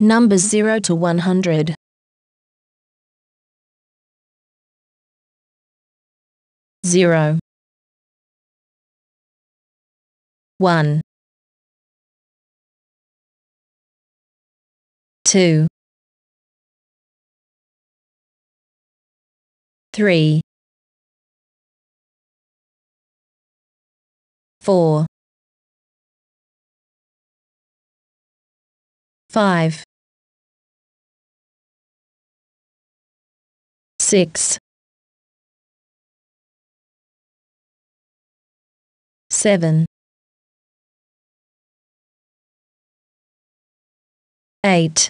Numbers 0 to 100. Zero. One. Two. Three. Four. five, six, seven, eight,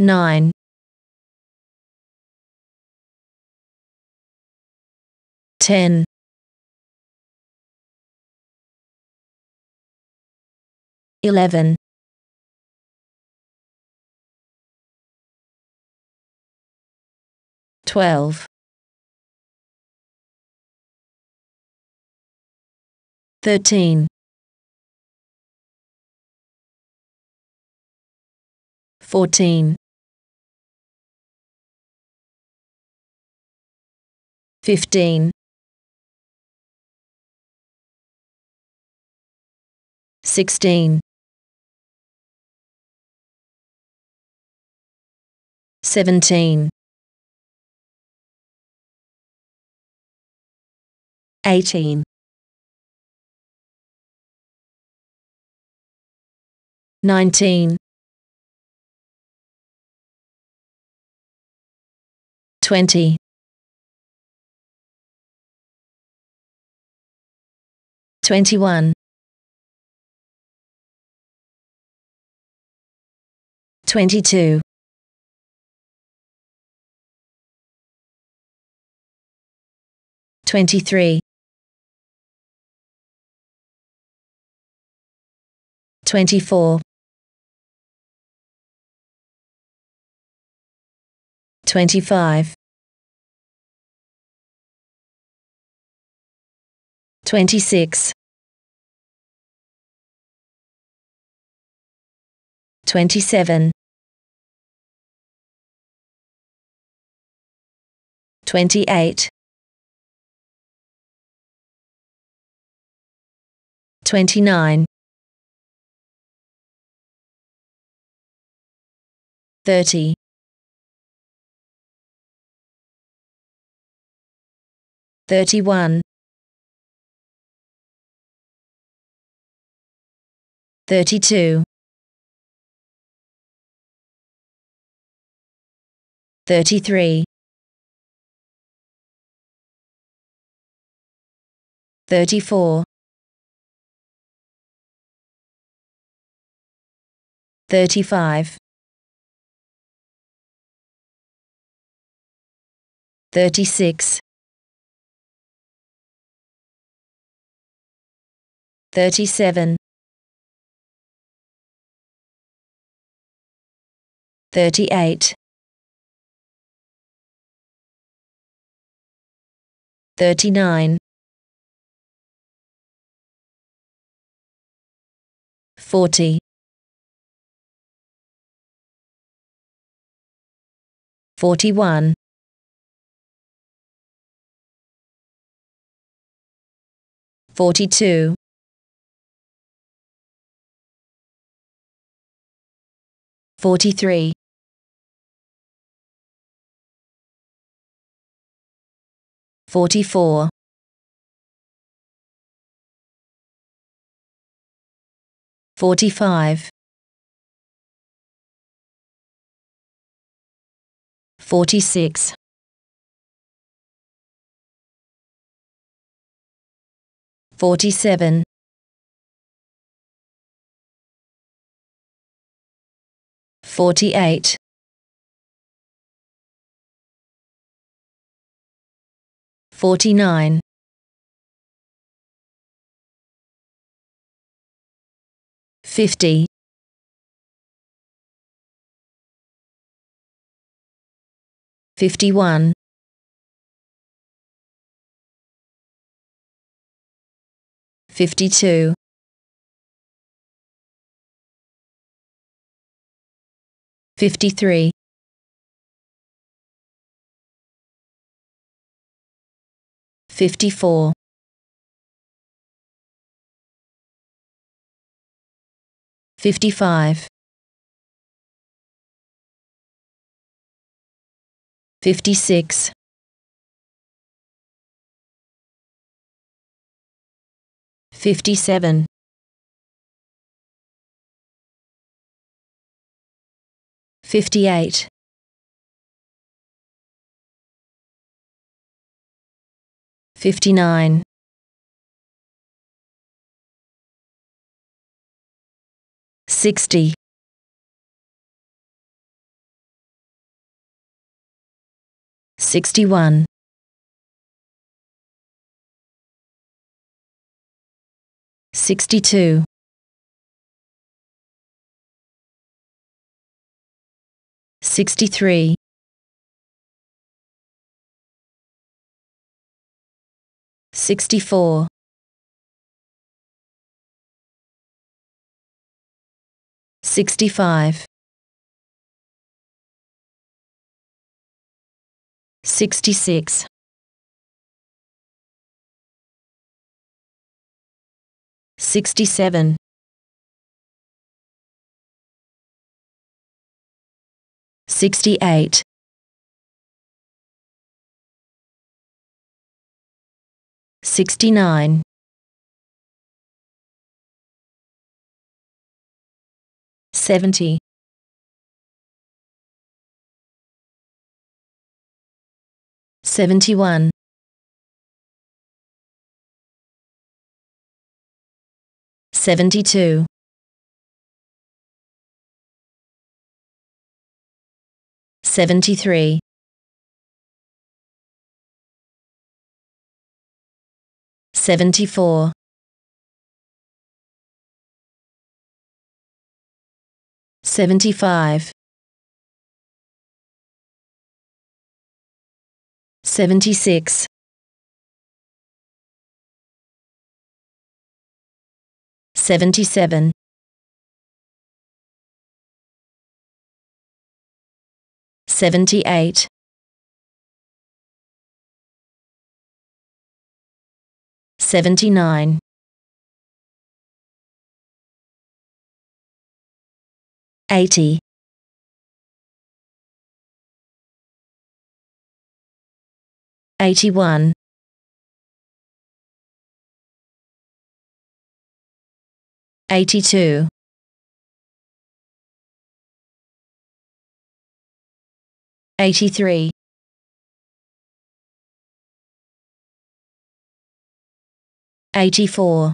nine, ten. 11twelve, thirteen, fourteen, fifteen, sixteen, 17 18 19 20 21 22 23 24 25 26 27 28 29 30 31 32 33 34 35 36 37 38 39 40 41. 42. 43. 44. 45. 46. 47. 48. 49. 50. 51. 52. 53. 54. 55. 56fifty seven, fifty eight, fifty nine, sixty. 61. Sixty-two, sixty-three, sixty-four, sixty-five. 66. 67. 68. 69. 70. 71. Seventy-two. Seventy-three. Seventy-four. 75 76. Seventy-seven, seventy-eight, seventy-nine, eighty. 81eighty two eighty three eighty four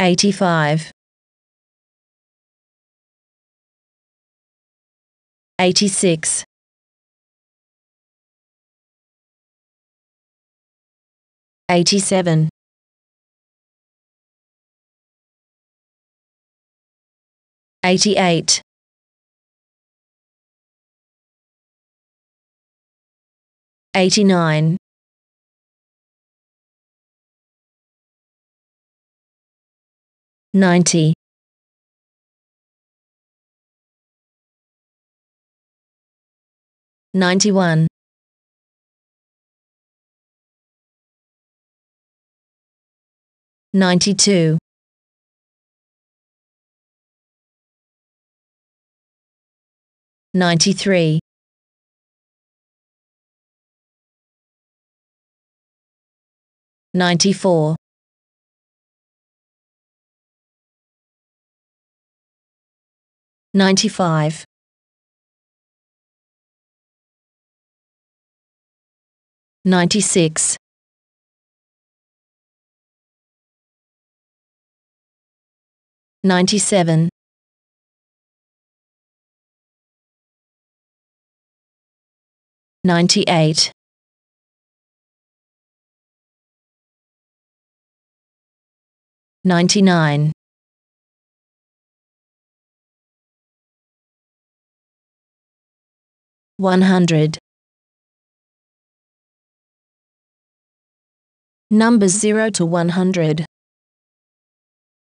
eighty five 86. 87. 88. 89. 90. 91. 92. 93. 94. 95. 96. 97. 98. 99. 100. Numbers 0 to 100.